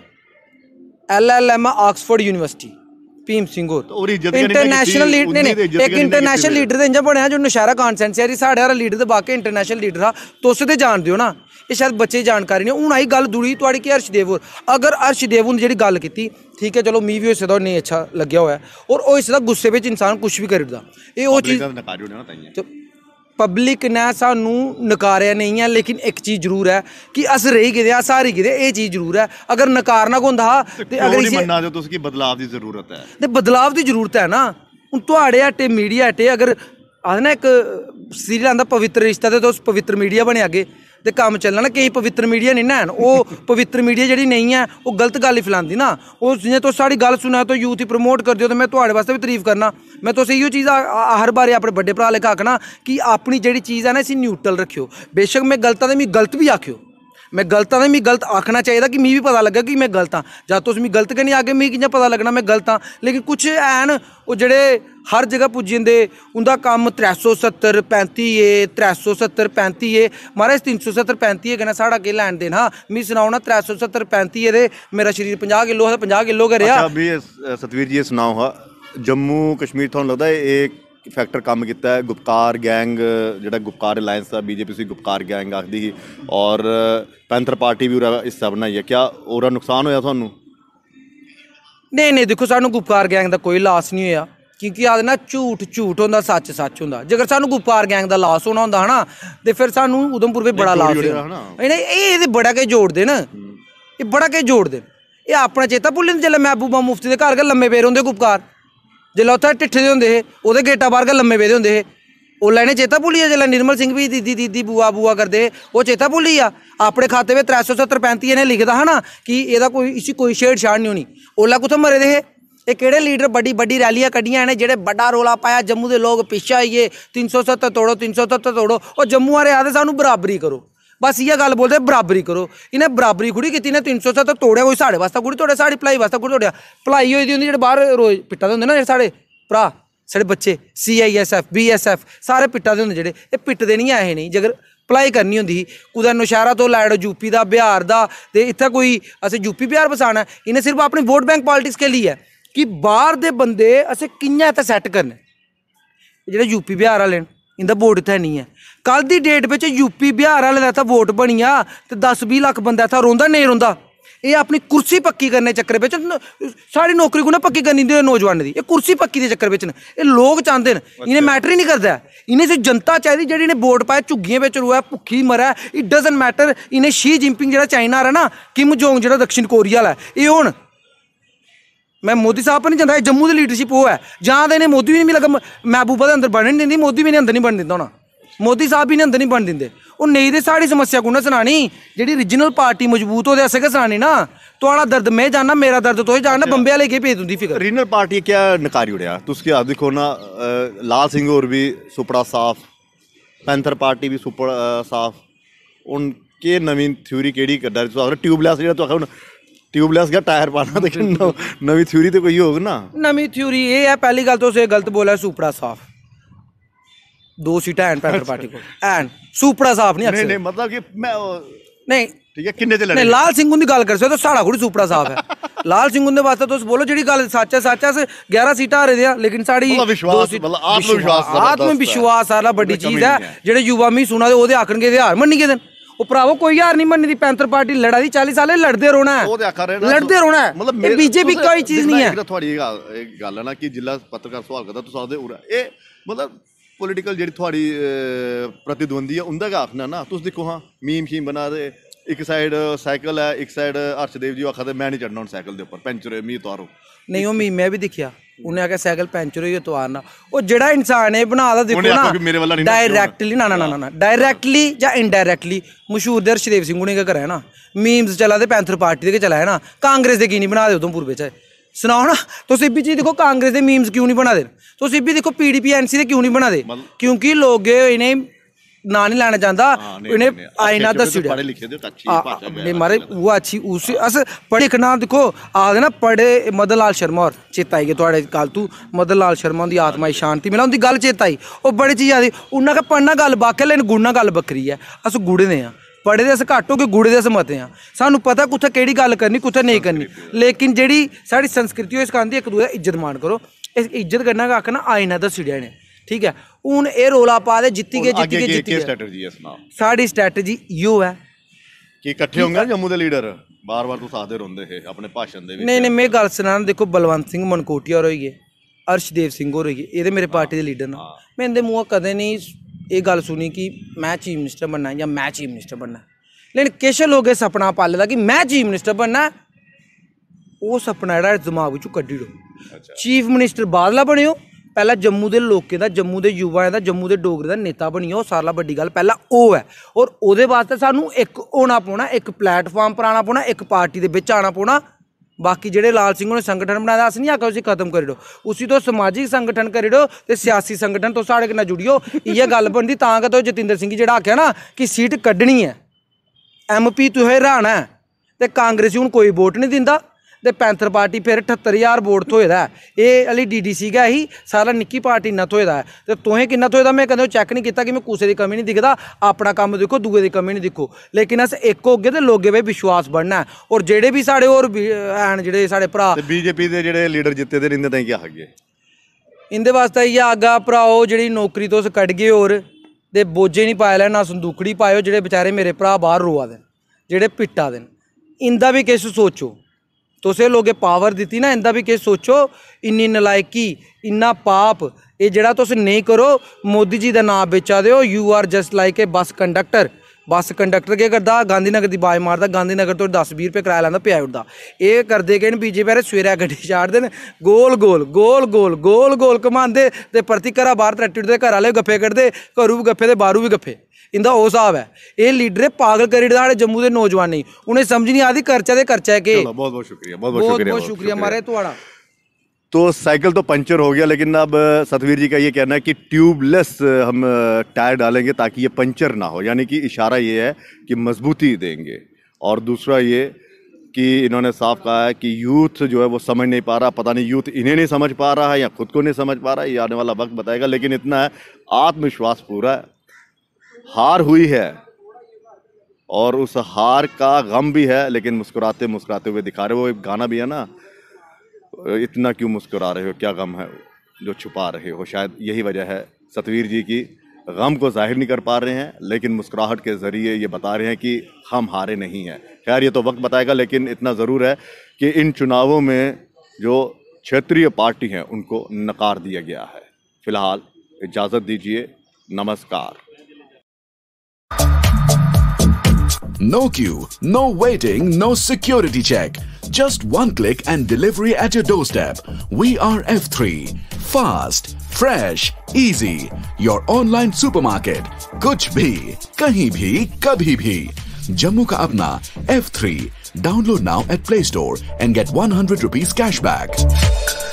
L L M Oxford University ਪੀਮ ਸਿੰਘੋ ਇੰਟਰਨੈਸ਼ਨਲ ਲੀਡ ਨੇ ਇੱਕ ਇੰਟਰਨੈਸ਼ਨਲ ਲੀਡਰ ਦੇ ਇੰਜ ਬਣਿਆ ਜੋ ਨਸ਼ਾਰਾ ਕਾਨਸੈਂਸ ਯਾਰੀ ਸਾਡੇ ਵਾਲਾ ਲੀਡਰ ਤੇ ਬਾਕੀ ਇੰਟਰਨੈਸ਼ਨਲ ਲੀਡਰ ਆ ਤੁਸੀਂ ਤੇ ਜਾਣਦੇ ਹੋ ਨਾ ਇਹ ਸ਼ਾਇਦ ਬੱਚੇ ਜਾਣਕਾਰੀ ਨਹੀਂ ਹੁਣ ਆਈ ਗੱਲ ਦੂਰੀ ਤੁਹਾਡੀ ਕਿ ਅਰਸ਼ ਹੋਰ ਅਗਰ ਅਰਸ਼ਦੇਵ ਨੇ ਜਿਹੜੀ ਗੱਲ ਕੀਤੀ ਠੀਕ ਹੈ ਚਲੋ ਮੀ ਵੀ ਹੋ ਸਕਦਾ ਨਹੀਂ ਅੱਛਾ ਲੱਗਿਆ ਹੋਇਆ ਔਰ ਉਹ ਇਸ ਦਾ ਗੁੱਸੇ ਵਿੱਚ ਇਨਸਾਨ ਕੁਝ ਵੀ ਕਰਦਾ ਇਹ ਉਹ ਚੀਜ਼ ਪਬਲਿਕ ਨੇ ਸਾਨੂੰ ਨਕਾਰਿਆ ਨਹੀਂ ਆ ਲੇਕਿਨ ਇੱਕ ਚੀਜ਼ ਜ਼ਰੂਰ ਹੈ ਕਿ ਅਸ ਰਹੀ ਗਏ ਆ ਸਾਰੀ ਗਏ ਇਹ ਚੀਜ਼ ਜ਼ਰੂਰ ਹੈ ਅਗਰ ਨਕਾਰਨਾ ਕੋ ਹੁੰਦਾ ਤੇ ਅਗਰ ਇਹ ਮੰਨਣਾ ਜੋ ਤੁਸੀਂ ਕਿ ਬਦਲਾਅ ਦੀ ਜ਼ਰੂਰਤ ਹੈ ਤੇ ਬਦਲਾਅ ਦੀ ਜ਼ਰੂਰਤ ਹੈ ਨਾ ਹੁਣ ਤੁਹਾਡੇ ਹਟੇ ਮੀਡੀਆ ਹਟੇ ਅਗਰ ਆਹ ਨਾ ਇੱਕ ਸੀਰੀਅਲ ਆਂਦਾ ਪਵਿੱਤਰ ਰਿਸ਼ਤਾ ਤੇ ਉਸ ਪਵਿੱਤਰ ਮੀਡੀਆ ਬਣਿਆ ਅੱਗੇ ਤੇ ਕੰਮ ਚੱਲਣਾ ਕਈ ਪਵਿੱਤਰ ਮੀਡੀਆ ਨਹੀਂ ਨਾ ਉਹ ਪਵਿੱਤਰ ਮੀਡੀਆ ਜਿਹੜੀ ਨਹੀਂ ਹੈ ਉਹ ਗਲਤ ਗੱਲ ਹੀ ਫੈਲਾਉਂਦੀ ਨਾ ਉਹ ਜਿਵੇਂ ਤੋਂ ਸਾਡੀ ਗੱਲ ਸੁਣਾ ਤੋ ਯੂਥ ਹੀ ਪ੍ਰਮੋਟ ਕਰਦੇ ਹੋ ਤੇ ਮੈਂ ਤੁਹਾਡੇ ਵਾਸਤੇ ਵੀ ਤਾਰੀਫ ਕਰਨਾ मैं तुस इयो चीज़ हर बारी अपने बड़े भ्राऽ लेखा आखना कि अपनी जेह्ड़ी चीज़ है ना इसी न्यूट्रल रक्खेओ बेशक में गलत आं ते गलत भी आख्य में गलत आं ते गलत आखना चाहिए कि मी भी पता लग्गै कि में गलत आं जां तुस मिगी गलत गै निं आखगे मिगी पता लगना में गलत आं लेकिन कुछ हैन ओह् जेह्ड़े हर जगह पुजी जंदे उं'दा कम्म त्रै सौ सत्तर पैंती ए त्रै सौ सत्तर पैंती ए म्हाराज तीन सौ सत्तर पैंती ए कन्नै साढ़ा केह् लैन देन हाँ मैं सनाओ ना त्रै सौ सत्तर पैंती ए मेरा शरीर पाँह किलो हा पंजाह् किलो गै अच्छा, सतवीर जी सनाओ हा ਜੰਮੂ ਕਸ਼ਮੀਰ ਤੋਂ ਲੱਗਦਾ ਇਹ ਫੈਕਟਰ ਕੰਮ ਕੀਤਾ ਹੈ ਗੁਪਕਾਰ ਗੈਂਗ ਜਿਹੜਾ ਗੁਪਕਾਰ ਅਲਾਈਅੰਸ ਦਾ ਬੀਜੇਪੀ ਸੀ ਗੁਪਕਾਰ ਗੈਂਗ ਆਖਦੀ ਸੀ ਔਰ ਪੈਂਥਰ ਪਾਰਟੀ ਵੀ ਇਸ ਹਿੱਸਾ ਬਣਾਈ ਹੈ ਕਿਆ ਉਹਦਾ ਨੁਕਸਾਨ ਹੋਇਆ ਤੁਹਾਨੂੰ ਨਹੀਂ ਨਹੀਂ ਦੇਖੋ ਸਾਨੂੰ ਗੁਪਕਾਰ ਗੈਂਗ ਦਾ ਕੋਈ ਲਾਸ ਨਹੀਂ ਹੋਇਆ ਕਿਉਂਕਿ ਆਦ ਨਾ ਝੂਠ ਝੂਠ ਹੁੰਦਾ ਸੱਚ ਸੱਚ ਹੁੰਦਾ ਜੇਕਰ ਸਾਨੂੰ ਗੁਪਕਾਰ ਗੈਂਗ ਦਾ ਲਾਸ ਹੋਣਾ ਹੁੰਦਾ ਹਨਾ ਤੇ ਫਿਰ ਸਾਨੂੰ ਉਦਮਪੁਰ ਵੀ ਬੜਾ ਲਾਸ ਹੋਣਾ ਇਹ ਇਹ ਇਹਦੇ ਬੜਾ ਕੇ ਜੋੜਦੇ ਨਾ ਇਹ ਬੜਾ ਕੇ ਜੋੜਦੇ ਇਹ ਆਪਣਾ ਚੇਤਾ ਭੁੱਲਣ ਜਿਵੇਂ ਮਹਿਬੂਬਾ ਮੁਫਤੀ ਦੇ ਘਰ ਗਏ ਲੰਮੇ ਪੇਰ ਹੁੰਦੇ ਗੁਪਕਾਰ ਜੇ ਲੋਥਾ ਟਿੱਠੇ ਦੇ ਹੁੰਦੇ ਇਹ ਉਹਦੇ ਗੇਟਾ ਬਾਹਰ ਲੰਮੇ ਵੇਦੇ ਹੁੰਦੇ ਇਹ ਉਹ ਲੈਣੇ ਚੇਤਾ ਭੁੱਲੀ ਆ ਜਿਹੜਾ ਨਿਰਮਲ ਸਿੰਘ ਵੀ ਦੀਦੀ ਦੀਦੀ ਬੂਆ ਬੂਆ ਕਰਦੇ ਉਹ ਚੇਤਾ ਭੁੱਲੀ ਆ ਆਪਣੇ ਖਾਤੇ ਵਿੱਚ 35 ਇਹਨੇ ਲਿਖਦਾ ਹਨਾ ਕਿ ਇਹਦਾ ਕੋਈ ਇਸੀ ਕੋਈ ਛੇੜ ਛਾੜ ਨਹੀਂ ਹੋਣੀ ਉਹਲਾ ਕੁਥੋਂ ਮਰੇ ਦੇ ਇਹ ਇਹ ਕਿਹੜੇ ਲੀਡਰ ਵੱਡੀ ਵੱਡੀ ਰੈਲੀਆਂ ਕੱਢੀਆਂ ਨੇ ਜਿਹੜੇ ਵੱਡਾ ਰੋਲਾ ਪਾਇਆ ਜੰਮੂ ਦੇ ਲੋਕ ਪਿੱਛੇ ਆਈਏ 370 ਤੋੜੋ 370 ਤੋੜੋ ਉਹ ਜੰਮੂ ਵਾਲੇ ਆਦੇ ਸਾਨੂੰ ਬਰਾਬਰੀ ਕਰੋ ਬਸ ਇਹ ਗੱਲ ਬੋਲਦੇ ਬਰਾਬਰੀ ਕਰੋ ਇਹਨੇ ਬਰਾਬਰੀ ਕੁੜੀ ਕੀਤੀ ਨੇ 307 ਤੋੜਿਆ ਕੋਈ ਸਾਡੇ ਵਾਸਤੇ ਕੁੜੀ ਤੋੜਿਆ ਸਾਡੀ ਪਲਾਈ ਵਾਸਤੇ ਕੁੜੀ ਤੋੜਿਆ ਪਲਾਈ ਹੋਈ ਦੀ ਹੁੰਦੀ ਜਿਹੜੇ ਬਾਹਰ ਰੋਜ਼ ਪਿੱਟਾ ਦੇ ਹੁੰਦੇ ਨਾ ਸਾਡੇ ਭਰਾ ਸਾਡੇ ਬੱਚੇ ਸੀਆਈਐਸਐਫ ਬੀਐਸਐਫ ਸਾਰੇ ਪਿੱਟਾ ਦੇ ਹੁੰਦੇ ਜਿਹੜੇ ਇਹ ਪਿੱਟਦੇ ਨਹੀਂ ਆਏ ਨਹੀਂ ਜੇਕਰ ਪਲਾਈ ਕਰਨੀ ਹੁੰਦੀ ਸੀ ਕੁਦਾ ਨੁਸ਼ਹਿਰਾ ਤੋਂ ਲਾਇੜੋ ਯੂਪੀ ਦਾ ਬਿਹਾਰ ਦਾ ਤੇ ਇੱਥੇ ਕੋਈ ਅਸੀਂ ਯੂਪੀ ਬਿਹਾਰ ਬਸਾਣਾ ਇਹਨੇ ਸਿਰਫ ਆਪਣੀ ਵੋਟ ਬੈਂਕ ਪੋਲਿਟਿਕਸ ਕੇ ਲਈ ਹੈ ਕਿ ਬਾਹਰ ਦੇ ਬੰਦੇ ਅਸੀਂ ਕਿੰਨਾ ਇੱਥੇ ਸੈੱਟ ਕਰਨੇ ਜਿਹੜੇ ਯੂਪੀ ਬਿਹਾਰ ਵਾਲੇ ਇਹਦਾ ਵੋਟ ਤਾਂ ਨਹੀਂ ਹੈ ਕੱਲ ਦੀ ਡੇਟ ਵਿੱਚ ਯੂਪੀ ਬਿਹਾਰ ਵਾਲੇ ਦਾ ਤਾਂ ਵੋਟ ਬਣੀਆ ਤੇ 10-20 ਲੱਖ ਬੰਦਾ ਤਾਂ ਰੋਂਦਾ ਨਹੀਂ ਰੋਂਦਾ ਇਹ ਆਪਣੀ ਕੁਰਸੀ ਪੱਕੀ ਕਰਨੇ ਚੱਕਰ ਵਿੱਚ ਸਾਡੀ ਨੌਕਰੀ ਕੋ ਨਾ ਪੱਕੀ ਕਰਨੀ ਦੇ ਨੌਜਵਾਨ ਦੀ ਇਹ ਕੁਰਸੀ ਪੱਕੀ ਦੇ ਚੱਕਰ ਵਿੱਚ ਨੇ ਇਹ ਲੋਕ ਚਾਹੁੰਦੇ ਨੇ ਇਹਨੇ ਮੈਟਰ ਹੀ ਨਹੀਂ ਕਰਦਾ ਇਹਨੇ ਸਿਰ ਜਨਤਾ ਚਾਹੀਦੀ ਜਿਹੜੀ ਨੇ ਵੋਟ ਪਾਇਆ ਝੁੱਗੀਆਂ ਵਿੱਚ ਰੋਇਆ ਭੁੱਖੀ ਮਰਿਆ ਇਟ ਡਸਨਟ ਮੈਟਰ ਇਹਨੇ ਸ਼ੀ ਜਿੰਪਿੰਗ ਜਿਹੜਾ ਚਾਈਨਾ ਰ ਨਾ ਕਿਮ ਜੋਂਗ ਜਿਹੜਾ ਦਕਸ਼ਿਨ ਕੋਰੀਆ ਵਾਲਾ ਇਹ ਹੁਣ ਮੈਂ ਮੋਦੀ ਸਾਹਿਬ ਨਹੀਂ ਜਾਂਦਾ ਇਹ ਜੰਮੂ ਦੀ ਲੀਡਰਸ਼ਿਪ ਉਹ ਹੈ ਜਾਂ ਦੇ ਨੇ ਮੋਦੀ ਵੀ ਨਹੀਂ ਲੱਗ ਮਹਿਬੂਬਾ ਦੇ ਅੰਦਰ ਬਣਨ ਨਹੀਂ ਦਿੰਦੀ ਮੋਦੀ ਵੀ ਨਹੀਂ ਅੰਦਰ ਨਹੀਂ ਬਣਨ ਦਿੰਦਾ ਹੁਣ ਮੋਦੀ ਸਾਹਿਬ ਵੀ ਨੇ ਅੰਦਰ ਨਹੀਂ ਬਣ ਦਿੰਦੇ ਉਹ ਨਹੀਂ ਦੇ ਸਾਡੀ ਸਮੱਸਿਆ ਕੋ ਨਾ ਸੁਣਾਣੀ ਜਿਹੜੀ origignal ਪਾਰਟੀ ਮਜ਼ਬੂਤ ਹੋ ਦੇ ਅਸੇ ਸੁਣਾਣੀ ਨਾ ਤੁਹਾਡਾ ਦਰਦ ਮੈਂ ਜਾਣਾ ਮੇਰਾ ਦਰਦ ਤੋਏ ਜਾਨਣਾ ਬੰਬੇ ਵਾਲੇ ਕੇ ਭੇਜ ਦੂੰਦੀ ਫਿਕਰ origignal ਪਾਰਟੀ ਕਿਆ ਨਕਾਰੀ ਉੜਿਆ ਤੁਸੀਂ ਆਪ ਦੇਖੋ ਨਾ ਲਾਲ ਸਿੰਘ ਹੋਰ ਵੀ ਸੁਪੜਾ ਸਾਫ ਪੈਂਥਰ ਪਾਰਟੀ ਵੀ ਸੁਪੜ ਸਾਫ साफ ਕੇ ਨਵੀਂ ਥਿਊਰੀ ਕਿਹੜੀ ਕੱਢਾ ਤੁਸੀਂ तो ਟਿਊਬਲੈਸ ਜਿਹੜਾ ਤੂੰ ਹੁਣ ਟਿਊਬਲੈਸ ਦਾ ਟਾਇਰ ਪਾਣਾ ਦੇਖਣ ਨਵੀਂ ਥਿਊਰੀ ਤੇ ਕੋਈ ਹੋਗ ਨਾ ਨਵੀਂ ਥਿਊਰੀ ਇਹ ਹੈ ਪਹਿਲੀ ਗੱਲ ਤੋਂ ਸੇ ਗਲਤ ਬੋਲਿਆ ਸੁਪੜਾ ਸਾਫ दो सीटें एंड पैंथर पार्टी को एंड सुपड़ा साहब नहीं नहीं मतलब कि मैं ਨਹੀਂ ਠੀਕ ਹੈ ਕਿੰਨੇ ਤੇ ਲੜੇ ਨਹੀਂ ਲਾਲ ਸਿੰਘ ਦੀ ਗੱਲ ਕਰ ਸਕਦੇ ਸਾਡਾ ਕੁੜੀ ਸੁਪੜਾ ਸਾਹਿਬ ਹੈ ਲਾਲ ਸਿੰਘ ਦੇ ਵਾਸਤੇ ਤੁਸੀਂ ਬੋਲੋ ਜਿਹੜੀ ਗੱਲ ਸੱਚ ਹੈ ਸੱਚ ਹੈ 11 ਸੀਟਾਂ ਆ ਰਹੀਆਂ ਲੇਕਿਨ ਸਾਡੀ ਆਤਮ ਵਿਸ਼ਵਾਸ ਆਤਮ ਵਿਸ਼ਵਾਸ ਆਲਾ ਵੱਡੀ ਚੀਜ਼ ਹੈ ਜਿਹੜੇ ਯੁਵਾ ਮੀ ਸੁਣਾ ਦੇ ਉਹਦੇ ਆਖਣਗੇ ਤੇ ਹਾਰ ਮੰਨੀ ਗਏ ਉਹ ਭਰਾਵੋ ਕੋਈ ਹਾਰ ਨਹੀਂ ਮੰਨੀ ਦੀ ਪੈਂਥਰ ਪਾਰਟੀ ਲੜਾ ਦੀ 40 ਸਾਲੇ ਲੜਦੇ ਰੋਣਾ ਲੜਦੇ ਰੋਣਾ ਮਤਲਬ ਇਹ ਬੀਜੇਪੀ ਕੋਈ ਚੀਜ਼ ਨਹੀਂ ਹੈ ਤੁਹਾਡੀ ਗੱਲ ਹੈ ਨਾ ਕਿ ਜ਼ਿਲ੍ਹਾ ਪੱਤਰਕਾਰ ਸਵਾਲ ਕਰਦਾ ਤੁਸੀਂ ਆਦੇ ਉਰਾ ਇਹ ਮਤਲਬ ਪੋਲੀਟੀਕਲ ਜਿਹੜੀ ਤੁਹਾਡੀ ਪ੍ਰਤੀਦਵੰਦੀ ਹੈ ਉਹਦਾ ਕਾ ਆਖਣਾ ਨਾ ਤੁਸੀਂ ਦੇਖੋ ਹਾਂ ਮੀਮ ਸ਼ੀਮ ਬਣਾ ਦੇ ਇੱਕ ਸਾਈਡ ਸਾਈਕਲ ਹੈ ਇੱਕ ਸਾਈਡ ਅਰਸ਼ਦੇਵ ਜੀ ਆਖਦੇ ਮੈਂ ਨਹੀਂ ਚੜਨਾ ਉਹ ਸਾਈਕਲ ਦੇ ਉੱਪਰ ਪੈਂਚਰ ਮੀ ਤਾਰੋ ਨਹੀਂ ਉਹ ਮੀਮ ਮੈਂ ਵੀ ਦੇਖਿਆ ਉਹਨੇ ਆ ਕੇ ਸਾਈਕਲ ਪੈਂਚਰ ਹੋਈ ਤਾਰਨਾ ਉਹ ਜਿਹੜਾ ਇਨਸਾਨ ਇਹ ਬਣਾਦਾ ਦੇਖੋ ਨਾ ਡਾਇਰੈਕਟਲੀ ਨਾ ਨਾ ਨਾ ਨਾ ਡਾਇਰੈਕਟਲੀ ਜਾਂ ਇਨਡਾਇਰੈਕਟਲੀ ਮਸ਼ਹੂਰ ਦੇ ਅਰਸ਼ਦੇਵ ਸਿੰਘ ਉਹਨੇ ਕਾ ਕਰਿਆ ਨਾ ਮੀਮਸ ਚਲਾ ਦੇ ਪੈਂਥਰ ਪਾਰਟੀ ਦੇ ਕੇ ਚਲਾਇਆ ਨਾ ਕਾਂਗਰਸ ਦੇ ਕੀ ਨਹੀਂ ਬਣਾ ਦੇ ਉਦੋਂ ਪੂਰਬੇ ਚ ਸੁਣਾਓ ਨਾ ਤੁਸੀਂ ਵੀ ਜੀ ਦੇਖੋ ਕਾਂਗਰਸ ਦੇ ਮੀਮਸ ਕਿਉਂ ਨਹੀਂ ਬਣਾਦੇ ਤੁਸੀਂ ਵੀ ਦੇਖੋ ਪੀਡੀਪੀ ਐਨਸੀ ਦੇ ਕਿਉਂ ਨਹੀਂ ਬਣਾਦੇ ਕਿਉਂਕਿ ਲੋਕ ਗਏ ਹੋਏ ਨੇ ਨਾਂ ਨਹੀਂ ਲੈਣਾ ਜਾਂਦਾ ਇਹਨੇ ਆਇਨਾ ਦੱਸੀ ਪੜੇ ਲਿਖੇ ਦੇ ਅੱਛੀ ਭਾਸ਼ਾ ਮੈਂ ਮਾਰੇ ਉਹ ਅੱਛੀ ਉਸ ਅਸ ਪੜੇ ਨਾਮ ਦੇਖੋ ਆਦੇ ਨਾ ਪੜੇ ਮਦਨ ਲਾਲ ਸ਼ਰਮਾ ਔਰ ਚੇਤਾਈ ਕੇ ਤੁਹਾਡੇ ਕਾਲ ਤੂੰ ਮਦਨ ਲਾਲ ਸ਼ਰਮਾ ਦੀ ਆਤਮਾ ਦੀ ਸ਼ਾਂਤੀ ਮਿਲਾਂ ਉਹਦੀ ਗੱਲ ਚੇਤਾਈ ਉਹ ਬੜੀ ਚੀਜ਼ ਆਦੀ ਉਹਨਾਂ ਕਾ ਪੜਨਾ ਗੱਲ ਬਾਕੀ ਲੈਣ ਗੁਣਾ ਗੱਲ ਬੱਕਰੀ ਐ ਅਸ ਨੇ ਆ ਪੜੇ ਦੇ ਅਸ ਘਾਟੋ ਕਿ ਗੁੜੇ ਦੇ ਅਸ ਮਤੇ ਆ ਸਾਨੂੰ ਪਤਾ ਕੁੱਥੇ ਕਿਹੜੀ ਗੱਲ ਕਰਨੀ ਕੁੱਥੇ ਨਹੀਂ ਕਰਨੀ ਲੇਕਿਨ ਜਿਹੜੀ ਸਾਡੀ ਸੰਸਕ੍ਰਿਤੀ ਹੋਈ ਇਸ ਕਹਿੰਦੀ ਇੱਕ ਦੂਜੇ ਇੱਜ਼ਤ ਮਾਣ ਕਰੋ ਇਸ ਇੱਜ਼ਤ ਕਰਨਾ ਕਾ ਆਖਣਾ ਆਇਨਾ ਦਾ ਨੇ ਠੀਕ ਹੈ ਹੁਣ ਇਹ ਰੋਲਾ ਪਾ ਦੇ ਜਿੱਤੀ ਗਏ ਜਿੱਤੀ ਗਏ ਜਿੱਤੀ ਗਏ ਸਟ੍ਰੈਟਜੀ ਹੈ ਸੁਣਾ ਸਾਡੀ ਸਟ੍ਰੈਟਜੀ ਯੂ ਹੈ ਕਿ ਇਕੱਠੇ ਹੋਗੇ ਜੰਮੂ ਦੇ ਲੀਡਰ ਬਾਰ-ਬਾਰ ਤੂੰ ਸਾਦੇ ਰਹਿੰਦੇ ਹੈ ਆਪਣੇ ਭਾਸ਼ਣ ਦੇ ਵਿੱਚ ਨਹੀਂ ਨਹੀਂ ਮੈਂ ਗੱਲ ਸੁਣਾ ਦੇਖੋ ਬਲਵੰਤ ਸਿੰਘ ਮਨਕੋਟੀਆ ਹੋਈਏ ਅਰਸ਼ਦੇਵ ਸਿੰਘ ਹੋਈਏ ਇਹਦੇ ਮੇਰੇ ਪਾਰਟੀ ਦੇ ਲੀਡਰ ਨਾ ਮੈਂ ਇਹਦੇ ਮੂੰਹ ਕਦੇ ਨਹੀਂ ਇਹ ਗੱਲ ਸੁਣੀ ਕਿ ਮੈਂ ਚੀਫ ਮਿਨਿਸਟਰ ਬੰਨਾ ਜਾਂ ਮੈਂ ਚੀਫ ਮਿਨਿਸਟਰ ਬੰਨਾ ਲੇਕਿਨ ਕੇਸ਼ਲ ਹੋ ਗਏ ਸੁਪਨਾ ਪਾਲ ਲਿਆ ਕਿ ਮੈਂ ਚੀਫ ਮਿਨਿਸਟਰ ਬੰਨਾ ਉਹ ਸੁਪਨਾ ਜਿਹੜਾ ਦਿਮਾਗ ਵਿੱਚੋਂ ਕੱਢੀ ਲੋ ਚੀਫ ਮਿਨਿਸਟਰ ਬਾਦਲਾ ਬਣਿਓ ਪਹਿਲਾਂ ਜੰਮੂ ਦੇ ਲੋਕਾਂ ਦਾ ਜੰਮੂ ਦੇ ਯੂਵਾਾਂ ਦਾ ਜੰਮੂ ਦੇ ਡੋਗਰੇ ਦਾ ਨੇਤਾ ਬਣਿਓ ਸਾਰਾ ਵੱਡੀ ਗੱਲ ਪਹਿਲਾਂ ਉਹ ਹੈ ਔਰ ਉਹਦੇ ਵਾਸਤੇ ਸਾਨੂੰ ਇੱਕ ਹੋਣਾ ਪੋਣਾ ਇੱਕ ਪਲੇਟਫਾਰਮ ਪਰ ਆਣਾ ਪਉਣਾ ਇੱਕ ਪਾਰਟੀ ਦੇ ਵਿੱਚ ਆਣਾ ਪੋਣਾ ਬਾਕੀ ਜਿਹੜੇ ਲਾਲ ਸਿੰਘ ਨੇ ਸੰਗਠਨ ਬਣਾਇਆ ਅਸੀਂ ਨਹੀਂ ਆਖਿਆ ਤੁਸੀਂ ਖਤਮ ਕਰ ਲਓ ਤੁਸੀਂ ਤੋਂ ਸਮਾਜਿਕ ਸੰਗਠਨ ਕਰ ਲਓ ਤੇ ਸਿਆਸੀ ਸੰਗਠਨ ਤੋਂ ਸਾਡੇ ਨਾਲ ਜੁੜਿਓ ਇਹ ਗੱਲ ਬਣਦੀ ਤਾਂ ਕਿ ਤੋ ਜਤਿੰਦਰ ਸਿੰਘ ਜਿਹੜਾ ਆਖਿਆ ਨਾ ਕਿ ਸੀਟ ਕੱਢਣੀ ਹੈ ਐਮਪੀ ਤੂੰ ਹੈ ਹਰਾਣਾ ਤੇ ਕਾਂਗਰਸੀ ਨੂੰ ਕੋਈ ਵੋਟ ਨਹੀਂ ਦਿੰਦਾ ਤੇ ਪੈਂਥਰ ਪਾਰਟੀ ਫਿਰ 78000 ਵੋਟ ਤੋਂ ਇਹਦਾ ਇਹ ਅਲੀ ਡੀਡੀਸੀ ਗਾ ਹੀ ਸਾਰਾ ਨਿੱਕੀ ਪਾਰਟੀ ਨਾ ਤੋਂ ਇਹਦਾ ਤੇ ਤੋਹੇ ਕਿੰਨਾ ਤੋਂ ਇਹਦਾ ਮੈਂ ਕਹਿੰਦਾ ਚੈੱਕ ਨਹੀਂ ਕੀਤਾ ਕਿ ਮੈਂ ਕੁਸੇ ਦੀ ਕਮੀ ਨਹੀਂ ਦਿਖਦਾ ਆਪਣਾ ਕੰਮ ਦੇਖੋ ਦੂਏ ਦੀ ਕਮੀ ਨਹੀਂ ਦੇਖੋ ਲੇਕਿਨ ਅਸ ਇੱਕੋ ਅੱਗੇ ਤੇ ਲੋਗੇ ਵੇ ਵਿਸ਼ਵਾਸ ਬਣਨਾ ਔਰ ਜਿਹੜੇ ਵੀ ਸਾਡੇ ਹੋਰ ਐਨ ਜਿਹੜੇ ਸਾਡੇ ਭਰਾ ਤੇ ਬੀਜੇਪੀ ਦੇ ਜਿਹੜੇ ਲੀਡਰ ਜਿੱਤੇ ਦੇ ਰਹਿੰਦੇ ਤਾਂ ਕੀ ਗਏ ਇੰਦੇ ਵਾਸਤੇ ਇਹ ਆਗਾ ਭਰਾਓ ਜਿਹੜੀ ਨੌਕਰੀ ਤੋਂ ਕੱਢ ਗਏ ਔਰ ਦੇ ਬੋਝੇ ਨਹੀਂ ਪਾਇਆ ਲੈਣਾ ਸੰਦੂਕੜੀ ਪਾਇਓ ਜਿਹੜੇ ਵਿਚਾਰੇ ਮੇਰੇ ਭਰਾ ਬਾਹਰ ਰੋਆ ਦੇ ਜਿਹੜੇ ਪਿੱਟਾ ਦੇ ਇੰਦਾ ਵੀ ਕਿਸ ਸੋਚੋ ਤੁਸੀਂ ਲੋਕੇ ਪਾਵਰ ਦਿੱਤੀ ਨਾ ਇਹਦਾ ਵੀ ਕਿ ਸੋਚੋ ਇੰਨੀ ਨਲਾਇਕੀ ਇੰਨਾ ਪਾਪ ਇਹ ਜਿਹੜਾ ਤੁਸੀਂ ਨਹੀਂ ਕਰੋ ਮੋਦੀ ਜੀ ਦਾ ਨਾਮ ਵੇਚਾ ਦਿਓ you are just like a bus conductor bus conductor ਕੀ ਕਰਦਾ ਗਾਂਧੀਨਗਰ ਦੀ ਬਾਜ ਮਾਰਦਾ ਗਾਂਧੀਨਗਰ ਤੋਂ 10-20 ਰੁਪਏ ਕਿਰਾਇਆ ਲੈਂਦਾ ਪਿਆ ਉੱਡਦਾ ਇਹ ਕਰਦੇ ਕਿ ਬੀਜੇ ਵਾਲੇ ਸਵੇਰੇ ਗੱਡੀ ਛਾੜਦੇ ਨੇ ਗੋਲ ਗੋਲ ਗੋਲ ਗੋਲ ਗੋਲ ਗੋਲ ਕਮਾਂਦੇ ਤੇ ਪ੍ਰਤੀਕਰਾ ਬਾਹਰ ਟਰੈਕਟਰ ਦੇ ਘਰ ਵਾਲੇ ਗੱਫੇ ਕੱਢਦੇ ਘਰੂ ਵੀ ਗੱਫੇ ਤੇ ਬਾਹਰੂ ਵੀ ਗੱਫੇ ਇੰਦਾ ਉਹ ਹਿਸਾਬ ਹੈ ਇਹ ਲੀਡਰ ਪਾਗਲ ਕਰੀ ਦਾ ਸਾਡੇ ਜੰਮੂ ਦੇ ਨੌਜਵਾਨ ਨਹੀਂ ਉਹਨੇ ਸਮਝ ਨਹੀਂ ਆਦੀ ਖਰਚਾ ਦੇ ਖਰਚਾ ਹੈ ਕਿ ਬਹੁਤ ਬਹੁਤ ਸ਼ੁਕਰੀਆ ਬਹੁਤ ਬਹੁਤ ਸ਼ੁਕਰੀਆ ਬਹੁਤ ਬਹੁਤ ਸ਼ੁਕਰੀਆ ਮਾਰੇ ਤੁਹਾਡਾ तो साइकिल तो पंचर हो गया लेकिन अब सतवीर जी का ये कहना है कि ट्यूबलेस हम टायर डालेंगे ताकि ये पंचर ना हो यानी कि इशारा ये है कि मजबूती देंगे और दूसरा ये कि इन्होंने साफ कहा है कि यूथ जो है वो समझ नहीं पा रहा पता नहीं यूथ इन्हें नहीं समझ पा रहा है या खुद को नहीं समझ पा रहा है ये आने वाला वक्त बताएगा लेकिन इतना है आत्मविश्वास पूरा है हार हुई है और उस हार का गम भी है लेकिन मुस्कुराते मुस्कुराते हुए दिखा रहे वो एक गाना भी है ना इतना क्यों मुस्कुरा रहे हो क्या गम है जो छुपा रहे हो शायद यही वजह है सतवीर जी की गम को जाहिर नहीं कर पा रहे हैं लेकिन मुस्कुराहट के ज़रिए ये बता रहे हैं कि हम हारे नहीं हैं खैर ये तो वक्त बताएगा लेकिन इतना ज़रूर है कि इन चुनावों में जो क्षेत्रीय पार्टी हैं उनको नकार दिया गया है फ़िलहाल इजाज़त दीजिए नमस्कार No queue, no waiting, no security check. Just one click and delivery at your doorstep. We are F3. Fast, fresh, easy. Your online supermarket. कुछ भी, कहीं भी, कभी भी. Jammu ka apna F3. Download now at Play Store and get 100 rupees cashback.